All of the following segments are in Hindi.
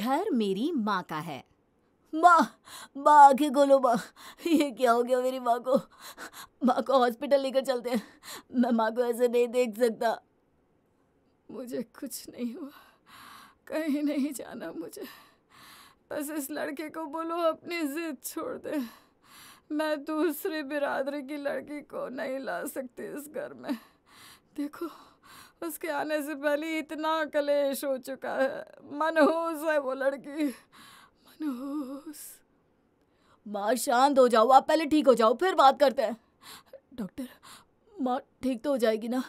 घर मेरी माँ का है माँ माँ आखे खोलो माँ ये क्या हो गया मेरी माँ को माँ को हॉस्पिटल लेकर चलते हैं मैं माँ को ऐसे नहीं देख सकता मुझे कुछ नहीं हुआ कहीं नहीं जाना मुझे बस इस लड़के को बोलो अपनी जिद छोड़ दे मैं दूसरी बिरादरी की लड़की को नहीं ला सकती इस घर में देखो उसके आने से पहले इतना कलेश हो चुका है मनहूस है वो लड़की मनहूस माँ शांत हो जाओ आप पहले ठीक हो जाओ फिर बात करते हैं डॉक्टर माँ ठीक तो हो जाएगी ना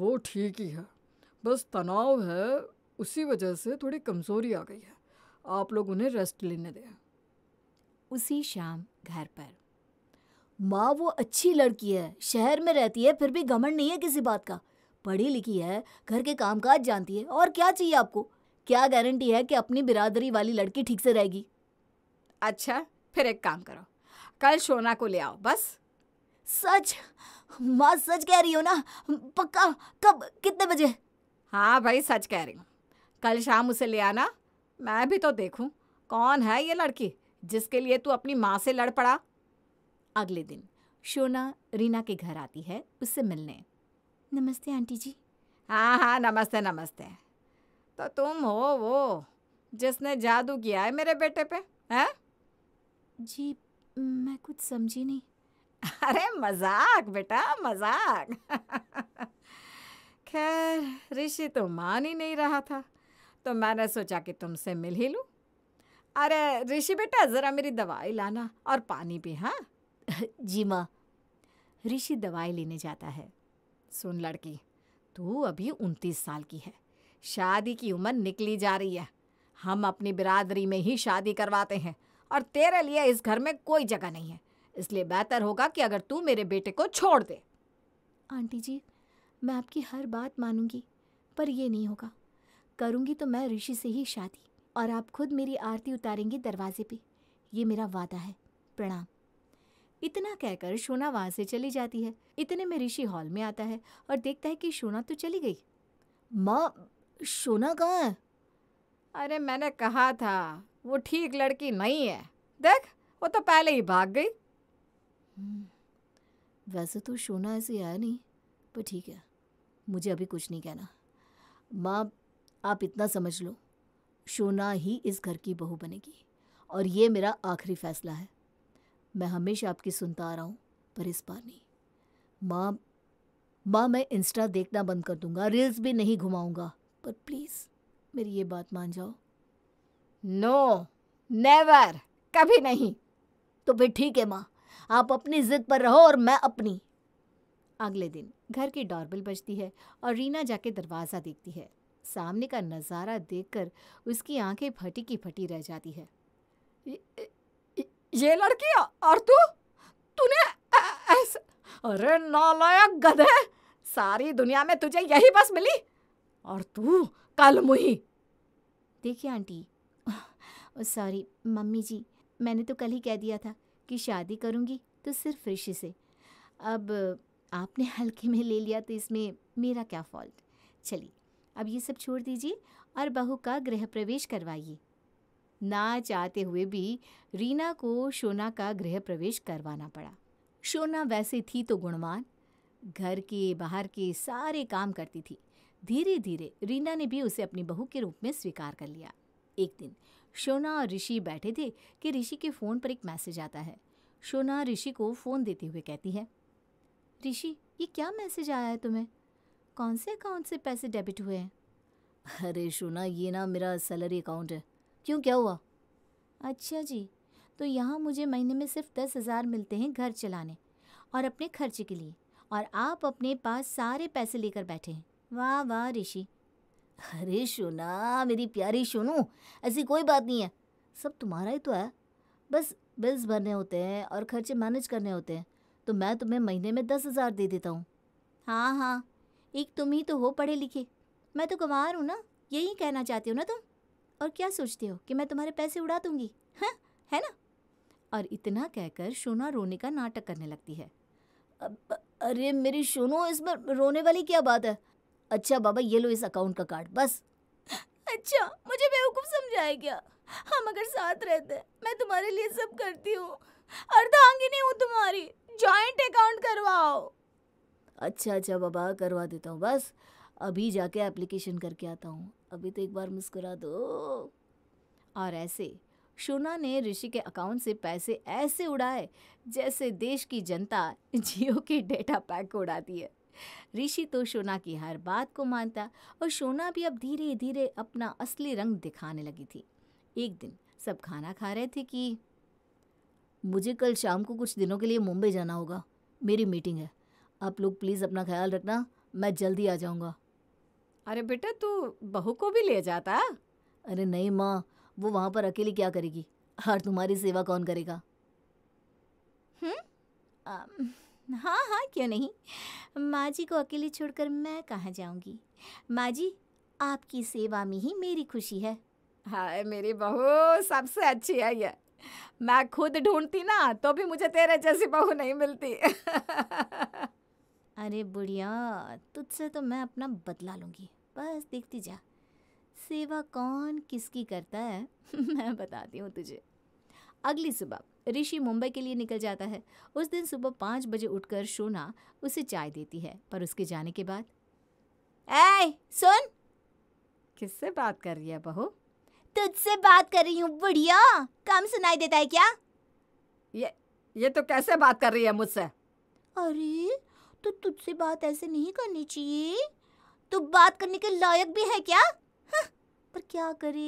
वो ठीक ही है बस तनाव है उसी वजह से थोड़ी कमजोरी आ गई है आप लोग उन्हें रेस्ट लेने दें उसी शाम घर पर माँ वो अच्छी लड़की है शहर में रहती है फिर भी घमंड नहीं है किसी बात का पढ़ी लिखी है घर के काम काज जानती है और क्या चाहिए आपको क्या गारंटी है कि अपनी बिरादरी वाली लड़की ठीक से रहेगी अच्छा फिर एक काम करो कल सोना को ले आओ बस सच माँ सच कह रही हो ना पक्का कब कितने बजे हाँ भाई सच कह रही हूँ कल शाम उसे ले आना मैं भी तो देखूँ कौन है ये लड़की जिसके लिए तू अपनी माँ से लड़ पड़ा अगले दिन शोना रीना के घर आती है उससे मिलने नमस्ते आंटी जी हाँ हाँ नमस्ते नमस्ते तो तुम हो वो जिसने जादू किया है मेरे बेटे पे है जी मैं कुछ समझी नहीं अरे मजाक बेटा मजाक खैर ऋषि तो मान ही नहीं रहा था तो मैंने सोचा कि तुमसे मिल ही लूँ अरे ऋषि बेटा ज़रा मेरी दवाई लाना और पानी भी हाँ जी माँ ऋषि दवाई लेने जाता है सुन लड़की तू अभी उनतीस साल की है शादी की उम्र निकली जा रही है हम अपनी बिरादरी में ही शादी करवाते हैं और तेरे लिए इस घर में कोई जगह नहीं है इसलिए बेहतर होगा कि अगर तू मेरे बेटे को छोड़ दे आंटी जी मैं आपकी हर बात मानूंगी पर यह नहीं होगा करूंगी तो मैं ऋषि से ही शादी और आप खुद मेरी आरती उतारेंगी दरवाजे पे ये मेरा वादा है प्रणाम इतना कहकर शोना वहाँ से चली जाती है इतने में ऋषि हॉल में आता है और देखता है कि शोना तो चली गई माँ शोना कहाँ है अरे मैंने कहा था वो ठीक लड़की नहीं है देख वो तो पहले ही भाग गई हम्म, वैसे तो शोना ऐसे आया नहीं पर ठीक है मुझे अभी कुछ नहीं कहना माँ आप इतना समझ लो शोना ही इस घर की बहू बनेगी और ये मेरा आखिरी फैसला है मैं हमेशा आपकी सुनता आ रहा हूँ पर इस बार नहीं माँ माँ मैं इंस्टा देखना बंद कर दूंगा रील्स भी नहीं घुमाऊंगा पर प्लीज़ मेरी ये बात मान जाओ नो नेवर कभी नहीं तो फिर ठीक है माँ आप अपनी जिद पर रहो और मैं अपनी अगले दिन घर की डॉरबेल बजती है और रीना जाके दरवाज़ा देखती है सामने का नज़ारा देखकर उसकी आंखें फटी की फटी रह जाती है ये लड़की और तू तूने अरे नालायक गधे सारी दुनिया में तुझे यही बस मिली और तू कल मुही देखिए आंटी सॉरी मम्मी जी मैंने तो कल ही कह दिया था कि शादी करूंगी तो सिर्फ ऋषि से अब आपने हल्के में ले लिया तो इसमें मेरा क्या फॉल्ट चलिए अब ये सब छोड़ दीजिए और बहू का गृह प्रवेश करवाइए ना चाहते हुए भी रीना को शोना का गृह प्रवेश करवाना पड़ा शोना वैसे थी तो गुणवान घर के बाहर के सारे काम करती थी धीरे धीरे रीना ने भी उसे अपनी बहू के रूप में स्वीकार कर लिया एक दिन शोना और ऋषि बैठे थे कि ऋषि के फ़ोन पर एक मैसेज आता है शोना ऋषि को फ़ोन देते हुए कहती है ऋषि ये क्या मैसेज आया है तुम्हें कौन से अकाउंट से पैसे डेबिट हुए हैं अरे शोना ये ना मेरा सैलरी अकाउंट है क्यों क्या हुआ अच्छा जी तो यहाँ मुझे महीने में सिर्फ दस हज़ार मिलते हैं घर चलाने और अपने खर्चे के लिए और आप अपने पास सारे पैसे लेकर बैठे हैं वाह वाह ऋषि अरे सोना मेरी प्यारी सोनू ऐसी कोई बात नहीं है सब तुम्हारा ही तो है बस बिल्स भरने होते हैं और खर्चे मैनेज करने होते हैं तो मैं तुम्हें महीने में दस हज़ार दे देता हूँ हाँ हाँ एक तुम ही तो हो पढ़े लिखे मैं तो गंवार हूँ ना यही कहना चाहती हो ना तुम और क्या सोचते हो कि मैं तुम्हारे पैसे उड़ा दूंगी हाँ है ना और इतना कहकर सोना रोने का नाटक करने लगती है अरे मेरी सोनो इसमें रोने वाली क्या बात है अच्छा बाबा ये लो इस अकाउंट का कार्ड बस अच्छा मुझे बेवकूफ समझाया गया हम अगर साथ रहते मैं तुम्हारे लिए सब करती हूँ नहीं हूँ तुम्हारी जॉइंट अकाउंट करवाओ अच्छा अच्छा बाबा करवा देता हूँ बस अभी जाके एप्लीकेशन करके आता हूँ अभी तो एक बार मुस्कुरा दो और ऐसे शोना ने ऋषि के अकाउंट से पैसे ऐसे उड़ाए जैसे देश की जनता जियो के डेटा पैक को उड़ाती है ऋषि तो शोना की हर बात को मानता और शोना भी अब धीरे धीरे अपना असली रंग दिखाने लगी थी एक दिन सब खाना खा रहे थे कि मुझे कल शाम को कुछ दिनों के लिए मुंबई जाना होगा मेरी मीटिंग है आप लोग प्लीज़ अपना ख्याल रखना मैं जल्दी आ जाऊँगा अरे बेटा तू बहू को भी ले जाता अरे नहीं माँ वो वहाँ पर अकेली क्या करेगी और तुम्हारी सेवा कौन करेगा हम्म हाँ हाँ क्यों नहीं माँ जी को अकेली छोड़कर मैं कहाँ जाऊंगी माँ जी आपकी सेवा में ही मेरी खुशी है हाय मेरी बहू सबसे अच्छी है ये मैं खुद ढूंढती ना तो भी मुझे तेरे जैसी बहू नहीं मिलती अरे बुढ़िया तुझसे तो मैं अपना बदला लूंगी बस देखती जा सेवा कौन किसकी करता है मैं बताती हूँ तुझे अगली सुबह ऋषि मुंबई के लिए निकल जाता है उस दिन सुबह पाँच बजे उठकर सोना उसे चाय देती है पर उसके जाने के बाद ऐ सुन किससे बात कर रही है बहू तुझसे बात कर रही हूँ बुढ़िया काम सुनाई देता है क्या ये ये तो कैसे बात कर रही है मुझसे अरे तो तुझसे बात ऐसे नहीं करनी चाहिए तू तो बात करने के लायक भी है क्या पर क्या करे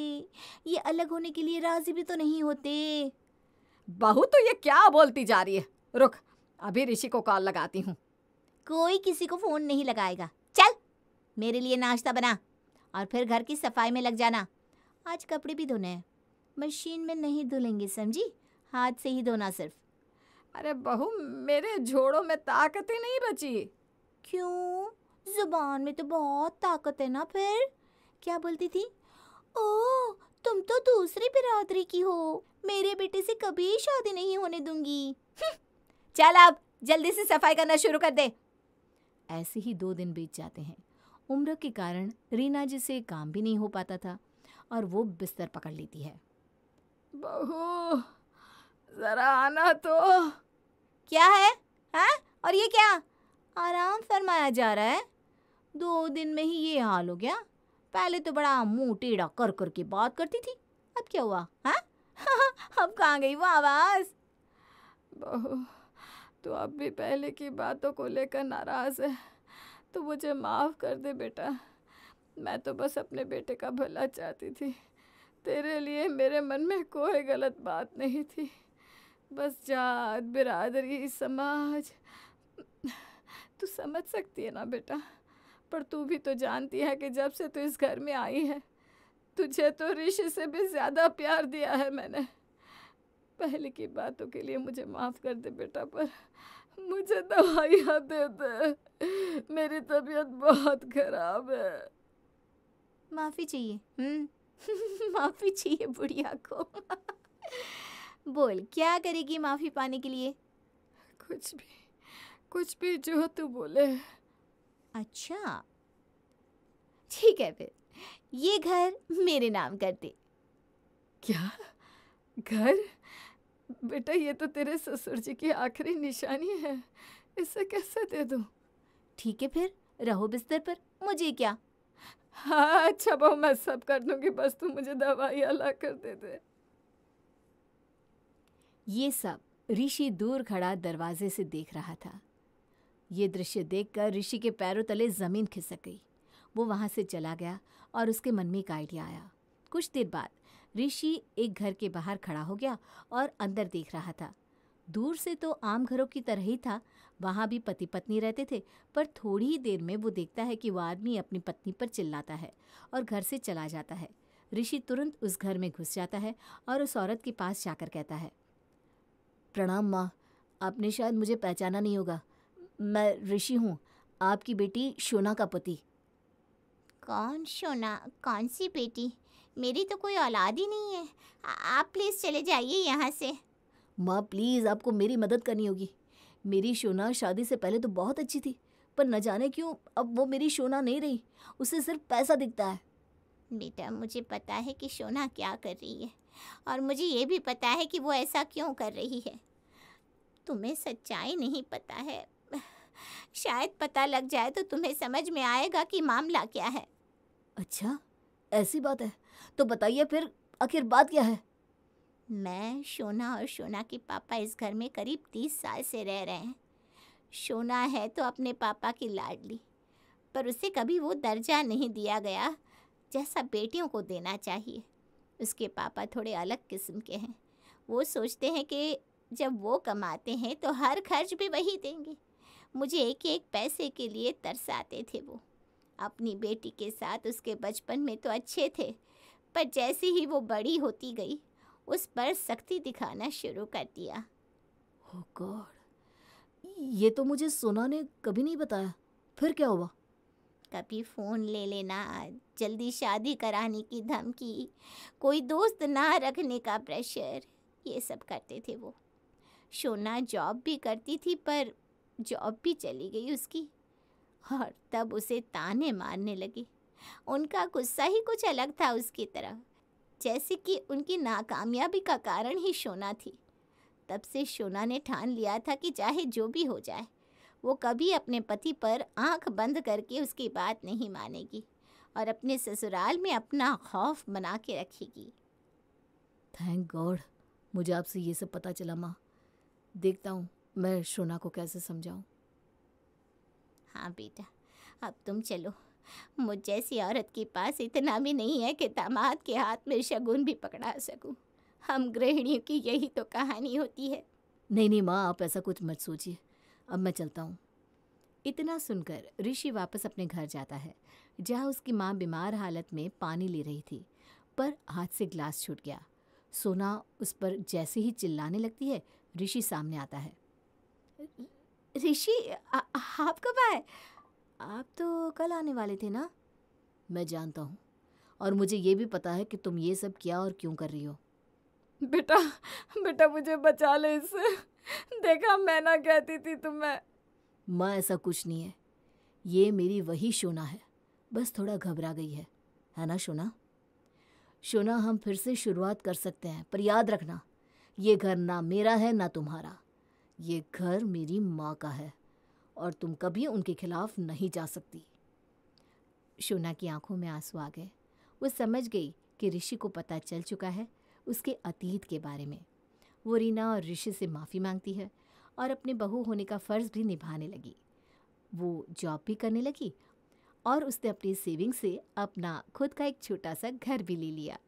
ये अलग होने के लिए राजी भी तो नहीं होते बहू तो ये क्या बोलती जा रही है रुक अभी ऋषि को कॉल लगाती हूँ कोई किसी को फोन नहीं लगाएगा चल मेरे लिए नाश्ता बना और फिर घर की सफाई में लग जाना आज कपड़े भी धोने हैं मशीन में नहीं धुलेंगे समझी हाथ से ही धोना सिर्फ अरे बहू मेरे झोड़ों में ताकत ही नहीं बची क्यों जुबान में तो बहुत ताकत है ना फिर क्या बोलती थी ओ तुम तो दूसरी बिरादरी की हो मेरे बेटे से कभी शादी नहीं होने दूंगी हम्म, चल अब जल्दी से सफाई करना शुरू कर दे ऐसे ही दो दिन बीत जाते हैं उम्र के कारण रीना जी से काम भी नहीं हो पाता था और वो बिस्तर पकड़ लेती है बहू जरा आना तो क्या है हाँ और ये क्या आराम फरमाया जा रहा है दो दिन में ही ये हाल हो गया पहले तो बड़ा मुंह टेढ़ा कर कर के बात करती थी अब क्या हुआ है हाँ? अब कहाँ गई वो आवाज़ बहू तो अब भी पहले की बातों को लेकर नाराज़ है तो मुझे माफ़ कर दे बेटा मैं तो बस अपने बेटे का भला चाहती थी तेरे लिए मेरे मन में कोई गलत बात नहीं थी बस जात बिरादरी समाज तू समझ सकती है ना बेटा पर तू भी तो जानती है कि जब से तू इस घर में आई है तुझे तो ऋषि से भी ज़्यादा प्यार दिया है मैंने पहले की बातों के लिए मुझे माफ़ कर दे बेटा पर मुझे दवाइयाँ दे दे मेरी तबीयत बहुत ख़राब है माफ़ी चाहिए हम्म? माफ़ी चाहिए बुढ़िया को बोल क्या करेगी माफ़ी पाने के लिए कुछ भी कुछ भी जो तू बोले अच्छा ठीक है फिर ये घर मेरे नाम कर दे क्या घर बेटा ये तो तेरे ससुर जी की आखिरी निशानी है इसे कैसे दे दूँ ठीक है फिर रहो बिस्तर पर मुझे क्या हाँ अच्छा बहू मैं सब कर दूंगी बस तू मुझे दवाई अला कर दे दे ये सब ऋषि दूर खड़ा दरवाजे से देख रहा था ये दृश्य देखकर ऋषि के पैरों तले ज़मीन खिसक गई वो वहाँ से चला गया और उसके मन में एक आइडिया आया कुछ देर बाद ऋषि एक घर के बाहर खड़ा हो गया और अंदर देख रहा था दूर से तो आम घरों की तरह ही था वहाँ भी पति पत्नी रहते थे पर थोड़ी ही देर में वो देखता है कि वो आदमी अपनी पत्नी पर चिल्लाता है और घर से चला जाता है ऋषि तुरंत उस घर में घुस जाता है और उस औरत के पास जाकर कहता है प्रणाम माँ आपने शायद मुझे पहचाना नहीं होगा मैं ऋषि हूँ आपकी बेटी शोना का पति कौन शोना कौन सी बेटी मेरी तो कोई औलाद ही नहीं है आ, आप प्लीज़ चले जाइए यहाँ से माँ प्लीज़ आपको मेरी मदद करनी होगी मेरी शोना शादी से पहले तो बहुत अच्छी थी पर न जाने क्यों अब वो मेरी शोना नहीं रही उसे सिर्फ पैसा दिखता है बेटा मुझे पता है कि शोना क्या कर रही है और मुझे ये भी पता है कि वो ऐसा क्यों कर रही है तुम्हें सच्चाई नहीं पता है शायद पता लग जाए तो तुम्हें समझ में आएगा कि मामला क्या है अच्छा ऐसी बात है तो बताइए फिर आखिर बात क्या है मैं शोना और शोना के पापा इस घर में करीब तीस साल से रह रहे हैं शोना है तो अपने पापा की लाडली पर उसे कभी वो दर्जा नहीं दिया गया जैसा बेटियों को देना चाहिए उसके पापा थोड़े अलग किस्म के हैं वो सोचते हैं कि जब वो कमाते हैं तो हर खर्च भी वही देंगे मुझे एक एक पैसे के लिए तरसाते थे वो अपनी बेटी के साथ उसके बचपन में तो अच्छे थे पर जैसे ही वो बड़ी होती गई उस पर सख्ती दिखाना शुरू कर दिया ओ oh गॉड ये तो मुझे सोना ने कभी नहीं बताया फिर क्या हुआ कभी फ़ोन ले लेना जल्दी शादी कराने की धमकी कोई दोस्त ना रखने का प्रेशर ये सब करते थे वो सोना जॉब भी करती थी पर जॉब भी चली गई उसकी और तब उसे ताने मारने लगी उनका गुस्सा ही कुछ अलग था उसकी तरह जैसे कि उनकी नाकामयाबी का कारण ही शोना थी तब से शोना ने ठान लिया था कि चाहे जो भी हो जाए वो कभी अपने पति पर आंख बंद करके उसकी बात नहीं मानेगी और अपने ससुराल में अपना खौफ बना के रखेगी थैंक गॉड मुझे आपसे ये सब पता चला माँ देखता हूँ मैं शोना को कैसे समझाऊं? हाँ बेटा अब तुम चलो मुझ जैसी औरत के पास इतना भी नहीं है कि दामाद के हाथ में शगुन भी पकड़ा सकूं। हम गृहिणियों की यही तो कहानी होती है नहीं नहीं माँ आप ऐसा कुछ मत सोचिए अब मैं चलता हूँ इतना सुनकर ऋषि वापस अपने घर जाता है जहाँ उसकी माँ बीमार हालत में पानी ले रही थी पर हाथ से ग्लास छूट गया सोना उस पर जैसे ही चिल्लाने लगती है ऋषि सामने आता है ऋषि आप कब आए आप तो कल आने वाले थे ना मैं जानता हूँ और मुझे ये भी पता है कि तुम ये सब क्या और क्यों कर रही हो बेटा बेटा मुझे बचा ले इससे देखा मैं ना कहती थी तुम्हें माँ ऐसा कुछ नहीं है ये मेरी वही शोना है बस थोड़ा घबरा गई है है ना शोना शोना हम फिर से शुरुआत कर सकते हैं पर याद रखना ये घर ना मेरा है ना तुम्हारा ये घर मेरी माँ का है और तुम कभी उनके खिलाफ नहीं जा सकती शोना की आंखों में आंसू आ गए वो समझ गई कि ऋषि को पता चल चुका है उसके अतीत के बारे में वो रीना और ऋषि से माफ़ी मांगती है और अपने बहू होने का फ़र्ज़ भी निभाने लगी वो जॉब भी करने लगी और उसने अपनी सेविंग से अपना खुद का एक छोटा सा घर भी ले लिया